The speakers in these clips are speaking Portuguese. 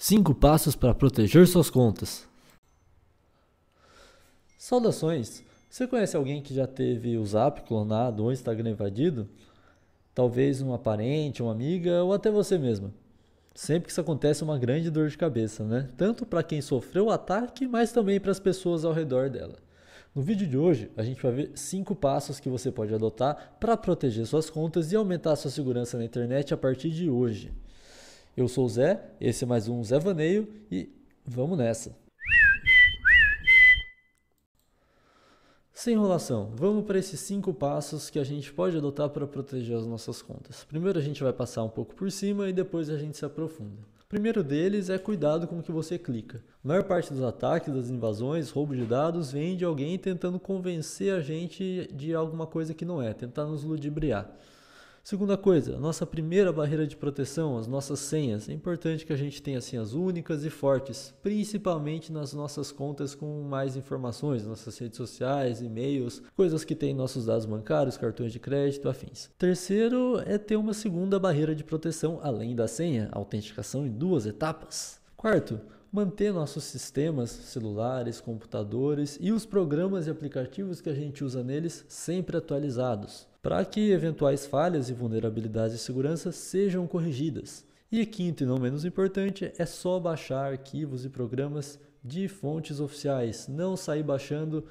5 passos para proteger suas contas. Saudações! Você conhece alguém que já teve o Zap clonado ou Instagram invadido? Talvez um parente, uma amiga ou até você mesma. Sempre que isso acontece, é uma grande dor de cabeça, né? Tanto para quem sofreu o ataque, mas também para as pessoas ao redor dela. No vídeo de hoje, a gente vai ver 5 passos que você pode adotar para proteger suas contas e aumentar sua segurança na internet a partir de hoje. Eu sou o Zé, esse é mais um Zé Vaneio e vamos nessa. Sem enrolação, vamos para esses cinco passos que a gente pode adotar para proteger as nossas contas. Primeiro a gente vai passar um pouco por cima e depois a gente se aprofunda. Primeiro deles é cuidado com o que você clica. A maior parte dos ataques, das invasões, roubo de dados vem de alguém tentando convencer a gente de alguma coisa que não é, tentar nos ludibriar. Segunda coisa, nossa primeira barreira de proteção, as nossas senhas. É importante que a gente tenha senhas únicas e fortes, principalmente nas nossas contas com mais informações, nossas redes sociais, e-mails, coisas que têm nossos dados bancários, cartões de crédito, afins. Terceiro é ter uma segunda barreira de proteção além da senha, autenticação em duas etapas. Quarto, manter nossos sistemas, celulares, computadores e os programas e aplicativos que a gente usa neles sempre atualizados para que eventuais falhas e vulnerabilidades de segurança sejam corrigidas. E quinto e não menos importante, é só baixar arquivos e programas de fontes oficiais, não sair baixando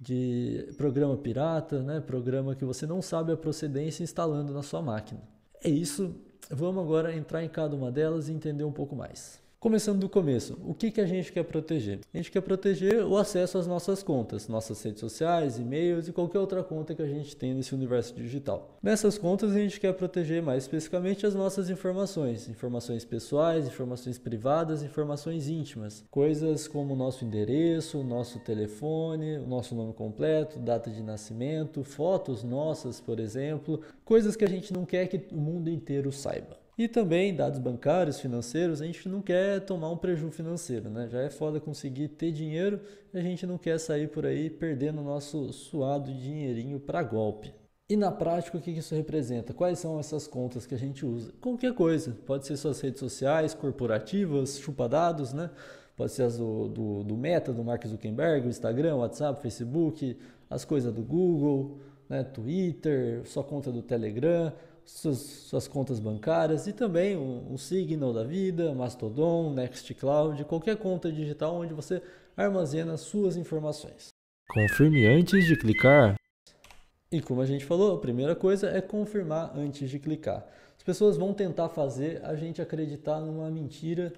de programa pirata, né? programa que você não sabe a procedência instalando na sua máquina. É isso, vamos agora entrar em cada uma delas e entender um pouco mais. Começando do começo, o que, que a gente quer proteger? A gente quer proteger o acesso às nossas contas, nossas redes sociais, e-mails e qualquer outra conta que a gente tem nesse universo digital. Nessas contas, a gente quer proteger mais especificamente as nossas informações, informações pessoais, informações privadas, informações íntimas. Coisas como o nosso endereço, o nosso telefone, o nosso nome completo, data de nascimento, fotos nossas, por exemplo, coisas que a gente não quer que o mundo inteiro saiba. E também dados bancários, financeiros, a gente não quer tomar um prejuízo financeiro, né? Já é foda conseguir ter dinheiro, a gente não quer sair por aí perdendo o nosso suado dinheirinho para golpe. E na prática, o que isso representa? Quais são essas contas que a gente usa? Qualquer coisa, pode ser suas redes sociais, corporativas, chupadados, né? Pode ser as do, do, do Meta, do Mark Zuckerberg, Instagram, WhatsApp, Facebook, as coisas do Google, né? Twitter, sua conta do Telegram suas, suas contas bancárias e também um, um Signal da vida, Mastodon, Nextcloud, qualquer conta digital onde você armazena suas informações. Confirme antes de clicar. E como a gente falou, a primeira coisa é confirmar antes de clicar. As pessoas vão tentar fazer a gente acreditar numa mentira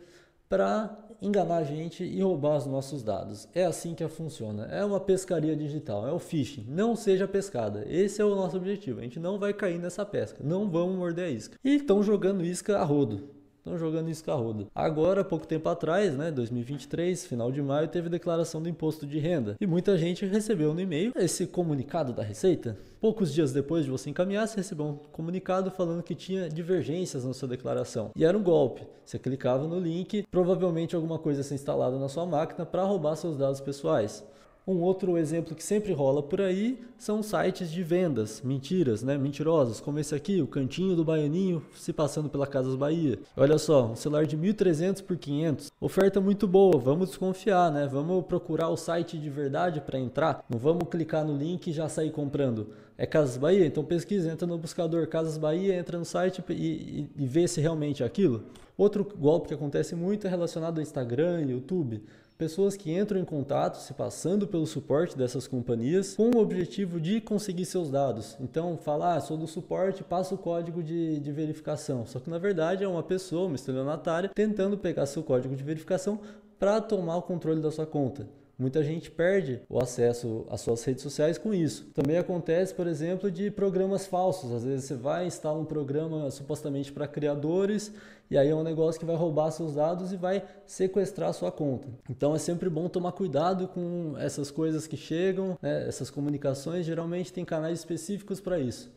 para enganar a gente e roubar os nossos dados. É assim que funciona. É uma pescaria digital, é o phishing. Não seja pescada. Esse é o nosso objetivo. A gente não vai cair nessa pesca. Não vamos morder a isca. E estão jogando isca a rodo. Estão jogando isso com Agora, pouco tempo atrás, né, 2023, final de maio, teve declaração do imposto de renda. E muita gente recebeu no e-mail esse comunicado da Receita. Poucos dias depois de você encaminhar, você recebeu um comunicado falando que tinha divergências na sua declaração. E era um golpe. Você clicava no link, provavelmente alguma coisa ia ser instalada na sua máquina para roubar seus dados pessoais. Um outro exemplo que sempre rola por aí são sites de vendas, mentiras, né? Mentirosas, como esse aqui, o cantinho do baianinho se passando pela Casas Bahia. Olha só, um celular de 1.300 por 500, oferta muito boa, vamos desconfiar, né? Vamos procurar o site de verdade para entrar, não vamos clicar no link e já sair comprando. É Casas Bahia? Então pesquisa, entra no buscador Casas Bahia, entra no site e, e, e vê se realmente é aquilo. Outro golpe que acontece muito é relacionado ao Instagram e YouTube pessoas que entram em contato se passando pelo suporte dessas companhias com o objetivo de conseguir seus dados. Então, falar, ah, sou do suporte, passa o código de, de verificação. Só que na verdade é uma pessoa, uma estelionatária, tentando pegar seu código de verificação para tomar o controle da sua conta. Muita gente perde o acesso às suas redes sociais com isso. Também acontece, por exemplo, de programas falsos. Às vezes você vai instalar um programa supostamente para criadores e aí é um negócio que vai roubar seus dados e vai sequestrar sua conta. Então é sempre bom tomar cuidado com essas coisas que chegam, né? essas comunicações. Geralmente tem canais específicos para isso.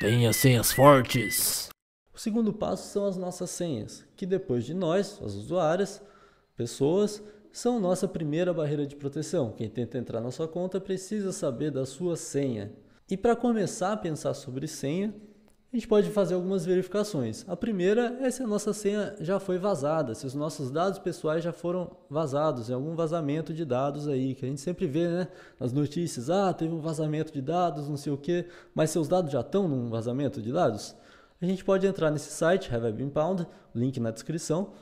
Tenha senhas fortes. O segundo passo são as nossas senhas, que depois de nós, as usuárias, pessoas, são nossa primeira barreira de proteção. Quem tenta entrar na sua conta precisa saber da sua senha. E para começar a pensar sobre senha, a gente pode fazer algumas verificações. A primeira é se a nossa senha já foi vazada, se os nossos dados pessoais já foram vazados, em algum vazamento de dados aí, que a gente sempre vê né, nas notícias, ah, teve um vazamento de dados, não sei o quê, mas seus dados já estão num vazamento de dados? A gente pode entrar nesse site, Have I Been Pound, link na descrição,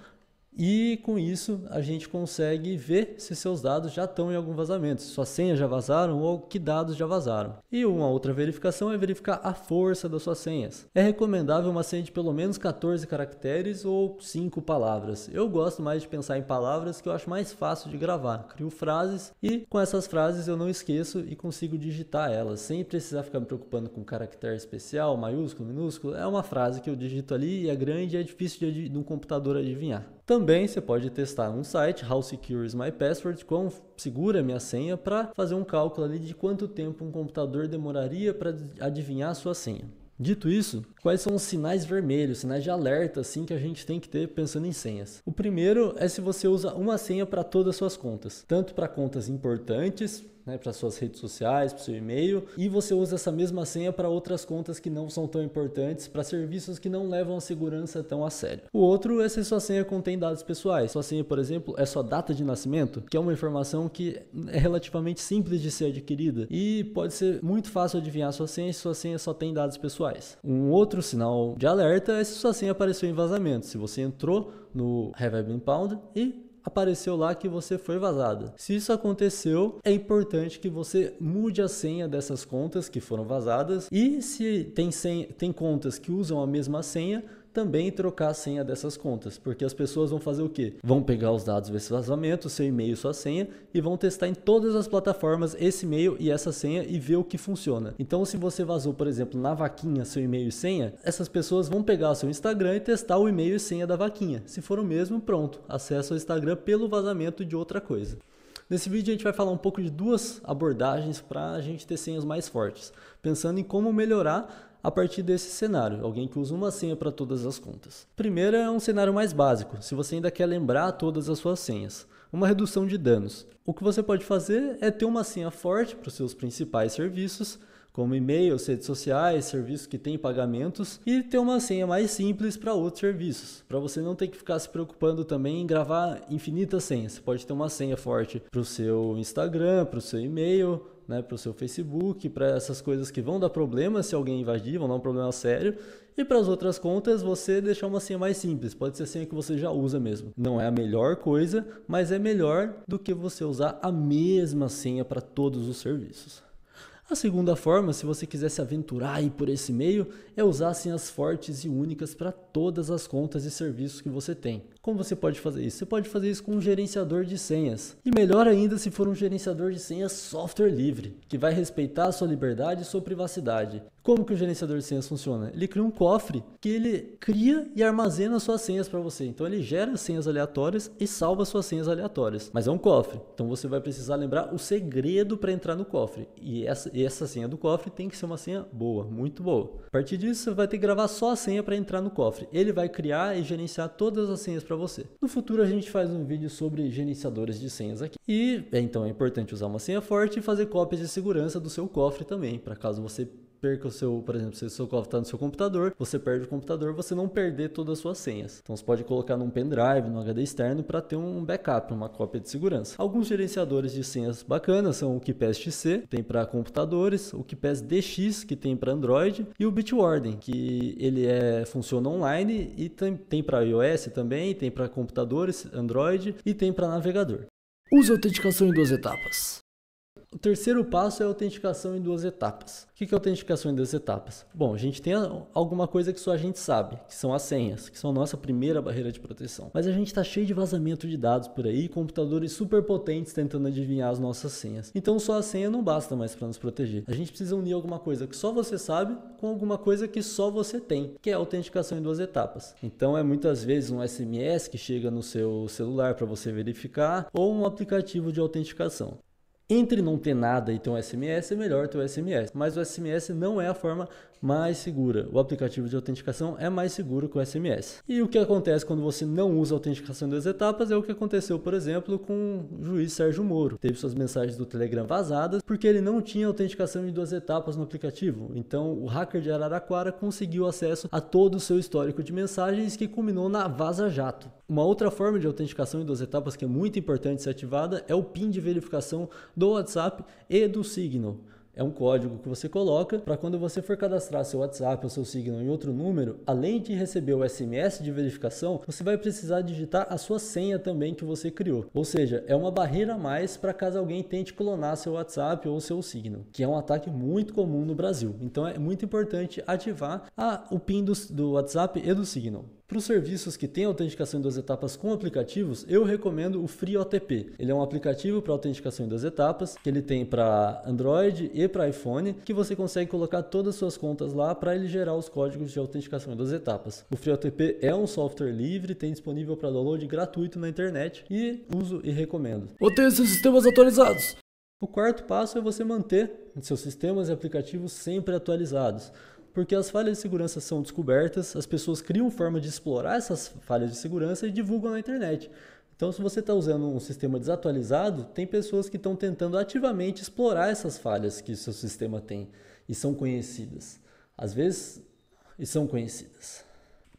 e com isso a gente consegue ver se seus dados já estão em algum vazamento, se suas senhas já vazaram ou que dados já vazaram. E uma outra verificação é verificar a força das suas senhas. É recomendável uma senha de pelo menos 14 caracteres ou 5 palavras. Eu gosto mais de pensar em palavras que eu acho mais fácil de gravar. Crio frases e com essas frases eu não esqueço e consigo digitar elas, sem precisar ficar me preocupando com caractere especial, maiúsculo, minúsculo. É uma frase que eu digito ali e é grande e é difícil de, de um computador adivinhar. Também você pode testar um site, How Secure is My Password, quão segura é minha senha, para fazer um cálculo ali de quanto tempo um computador demoraria para adivinhar a sua senha. Dito isso, quais são os sinais vermelhos, sinais de alerta assim que a gente tem que ter pensando em senhas? O primeiro é se você usa uma senha para todas as suas contas, tanto para contas importantes né, para suas redes sociais, para seu e-mail, e você usa essa mesma senha para outras contas que não são tão importantes, para serviços que não levam a segurança tão a sério. O outro é se sua senha contém dados pessoais. Sua senha, por exemplo, é sua data de nascimento, que é uma informação que é relativamente simples de ser adquirida e pode ser muito fácil adivinhar sua senha se sua senha só tem dados pessoais. Um outro sinal de alerta é se sua senha apareceu em vazamento, se você entrou no Have I Been Pound e apareceu lá que você foi vazada. Se isso aconteceu, é importante que você mude a senha dessas contas que foram vazadas e se tem, senha, tem contas que usam a mesma senha, também trocar a senha dessas contas, porque as pessoas vão fazer o quê? Vão pegar os dados desse vazamento, seu e-mail, sua senha e vão testar em todas as plataformas esse e-mail e essa senha e ver o que funciona. Então, se você vazou, por exemplo, na vaquinha seu e-mail e senha, essas pessoas vão pegar seu Instagram e testar o e-mail e senha da vaquinha. Se for o mesmo, pronto, acesso ao Instagram pelo vazamento de outra coisa. Nesse vídeo a gente vai falar um pouco de duas abordagens para a gente ter senhas mais fortes, pensando em como melhorar a partir desse cenário, alguém que usa uma senha para todas as contas. Primeiro é um cenário mais básico, se você ainda quer lembrar todas as suas senhas, uma redução de danos. O que você pode fazer é ter uma senha forte para os seus principais serviços como e-mails, redes sociais, serviços que têm pagamentos e ter uma senha mais simples para outros serviços, para você não ter que ficar se preocupando também em gravar infinitas senhas. Você pode ter uma senha forte para o seu Instagram, para o seu e-mail, né, para o seu Facebook, para essas coisas que vão dar problema se alguém invadir, vão dar um problema sério. E para as outras contas, você deixar uma senha mais simples. Pode ser a senha que você já usa mesmo. Não é a melhor coisa, mas é melhor do que você usar a mesma senha para todos os serviços. A segunda forma, se você quiser se aventurar aí por esse meio, é usar senhas assim, fortes e únicas para todas as contas e serviços que você tem. Como você pode fazer isso? Você pode fazer isso com um gerenciador de senhas. E melhor ainda se for um gerenciador de senhas software livre, que vai respeitar a sua liberdade e sua privacidade. Como que o gerenciador de senhas funciona? Ele cria um cofre que ele cria e armazena suas senhas para você. Então ele gera senhas aleatórias e salva suas senhas aleatórias. Mas é um cofre. Então você vai precisar lembrar o segredo para entrar no cofre. E essa, e essa senha do cofre tem que ser uma senha boa, muito boa. A partir disso, você vai ter que gravar só a senha para entrar no cofre. Ele vai criar e gerenciar todas as senhas para você. No futuro a gente faz um vídeo sobre gerenciadores de senhas aqui. E é, então é importante usar uma senha forte e fazer cópias de segurança do seu cofre também, para caso você perca o seu, por exemplo, se o seu cofre está no seu computador, você perde o computador, você não perder todas as suas senhas. Então você pode colocar num pendrive, num HD externo para ter um backup, uma cópia de segurança. Alguns gerenciadores de senhas bacanas são o KeePass-XC, que tem para computadores, o KeePass DX, que tem para Android, e o Bitwarden, que ele é funciona online e tem, tem para iOS também, tem para computadores, Android e tem para navegador. Use autenticação em duas etapas. O terceiro passo é a autenticação em duas etapas. O que é autenticação em duas etapas? Bom, a gente tem alguma coisa que só a gente sabe, que são as senhas, que são a nossa primeira barreira de proteção. Mas a gente está cheio de vazamento de dados por aí, computadores super potentes tentando adivinhar as nossas senhas. Então só a senha não basta mais para nos proteger. A gente precisa unir alguma coisa que só você sabe com alguma coisa que só você tem, que é a autenticação em duas etapas. Então é muitas vezes um SMS que chega no seu celular para você verificar ou um aplicativo de autenticação. Entre não ter nada e ter um SMS, é melhor ter o um SMS. Mas o SMS não é a forma mais segura. O aplicativo de autenticação é mais seguro que o SMS. E o que acontece quando você não usa a autenticação duas etapas é o que aconteceu, por exemplo, com o juiz Sérgio Moro. Teve suas mensagens do Telegram vazadas porque ele não tinha autenticação em duas etapas no aplicativo. Então, o hacker de Araraquara conseguiu acesso a todo o seu histórico de mensagens que culminou na Vaza Jato. Uma outra forma de autenticação em duas etapas que é muito importante ser ativada é o PIN de verificação do WhatsApp e do Signal. É um código que você coloca para quando você for cadastrar seu WhatsApp ou seu Signal em outro número, além de receber o SMS de verificação, você vai precisar digitar a sua senha também que você criou. Ou seja, é uma barreira a mais para caso alguém tente clonar seu WhatsApp ou seu Signal, que é um ataque muito comum no Brasil. Então é muito importante ativar a, o PIN do, do WhatsApp e do Signal. Para os serviços que têm autenticação em duas etapas com aplicativos, eu recomendo o FreeOTP. Ele é um aplicativo para autenticação em duas etapas, que ele tem para Android e para iPhone, que você consegue colocar todas as suas contas lá para ele gerar os códigos de autenticação em duas etapas. O FreeOTP é um software livre, tem disponível para download gratuito na internet e uso e recomendo. Mantenha seus sistemas atualizados! O quarto passo é você manter seus sistemas e aplicativos sempre atualizados porque as falhas de segurança são descobertas, as pessoas criam forma de explorar essas falhas de segurança e divulgam na internet. Então, se você está usando um sistema desatualizado, tem pessoas que estão tentando ativamente explorar essas falhas que o seu sistema tem e são conhecidas. Às vezes, e são conhecidas.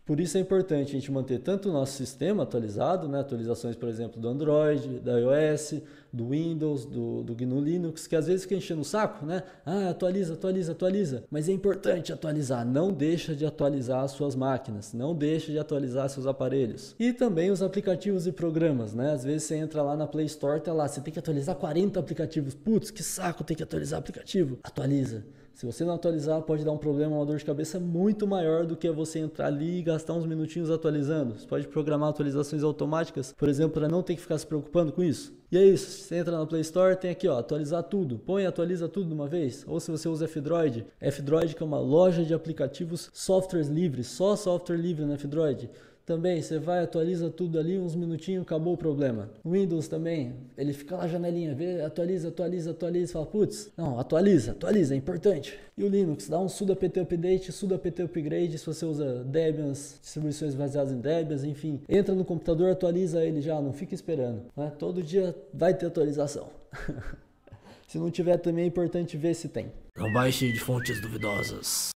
Por isso é importante a gente manter tanto o nosso sistema atualizado, né? atualizações, por exemplo, do Android, da iOS, do Windows, do, do GNU Linux, que às vezes fica enchendo o saco, né? Ah, atualiza, atualiza, atualiza. Mas é importante atualizar, não deixa de atualizar as suas máquinas, não deixa de atualizar seus aparelhos. E também os aplicativos e programas, né? Às vezes você entra lá na Play Store, tá lá, você tem que atualizar 40 aplicativos. Putz, que saco, tem que atualizar aplicativo. Atualiza se você não atualizar, pode dar um problema, uma dor de cabeça muito maior do que você entrar ali e gastar uns minutinhos atualizando. Você pode programar atualizações automáticas, por exemplo, para não ter que ficar se preocupando com isso. E é isso, você entra na Play Store, tem aqui ó, atualizar tudo. Põe e atualiza tudo de uma vez. Ou se você usa F-Droid, F-Droid que é uma loja de aplicativos softwares livres, só software livre na né, F-Droid também você vai, atualiza tudo ali, uns minutinhos, acabou o problema. Windows também, ele fica na janelinha, vê, atualiza, atualiza, atualiza, fala, putz, não, atualiza, atualiza, é importante. E o Linux, dá um sudo apt update, sudo apt upgrade, se você usa Debian distribuições baseadas em Debian enfim. Entra no computador, atualiza ele já, não fica esperando. Né? Todo dia vai ter atualização. se não tiver também é importante ver se tem. Não baixe de fontes duvidosas.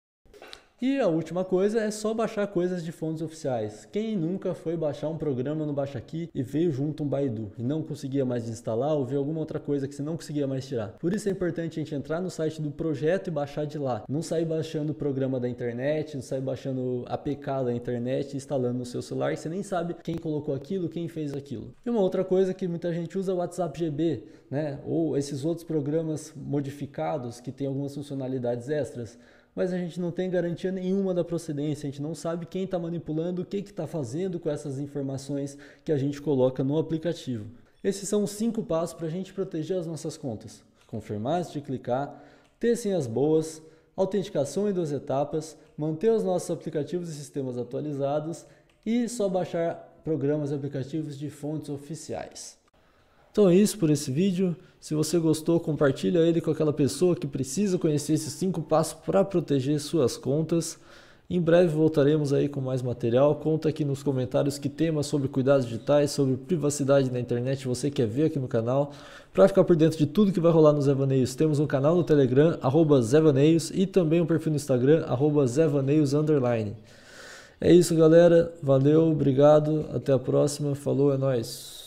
E a última coisa é só baixar coisas de fontes oficiais. Quem nunca foi baixar um programa no Baixa Aqui e veio junto um Baidu e não conseguia mais instalar ou ver alguma outra coisa que você não conseguia mais tirar? Por isso é importante a gente entrar no site do projeto e baixar de lá. Não sair baixando o programa da internet, não sair baixando APK da internet e instalando no seu celular que você nem sabe quem colocou aquilo, quem fez aquilo. E uma outra coisa que muita gente usa é o WhatsApp GB, né? Ou esses outros programas modificados que tem algumas funcionalidades extras mas a gente não tem garantia nenhuma da procedência, a gente não sabe quem está manipulando, o que está fazendo com essas informações que a gente coloca no aplicativo. Esses são os cinco passos para a gente proteger as nossas contas. Confirmar antes de clicar, ter senhas boas, autenticação em duas etapas, manter os nossos aplicativos e sistemas atualizados e só baixar programas e aplicativos de fontes oficiais. Então é isso por esse vídeo. Se você gostou, compartilha ele com aquela pessoa que precisa conhecer esses cinco passos para proteger suas contas. Em breve voltaremos aí com mais material. Conta aqui nos comentários que temas sobre cuidados digitais, sobre privacidade na internet você quer ver aqui no canal. Para ficar por dentro de tudo que vai rolar nos Evaneios, temos um canal no Telegram, arroba Zevaneios, e também um perfil no Instagram, arroba Zevaneios É isso, galera. Valeu, obrigado, até a próxima. Falou, é nóis.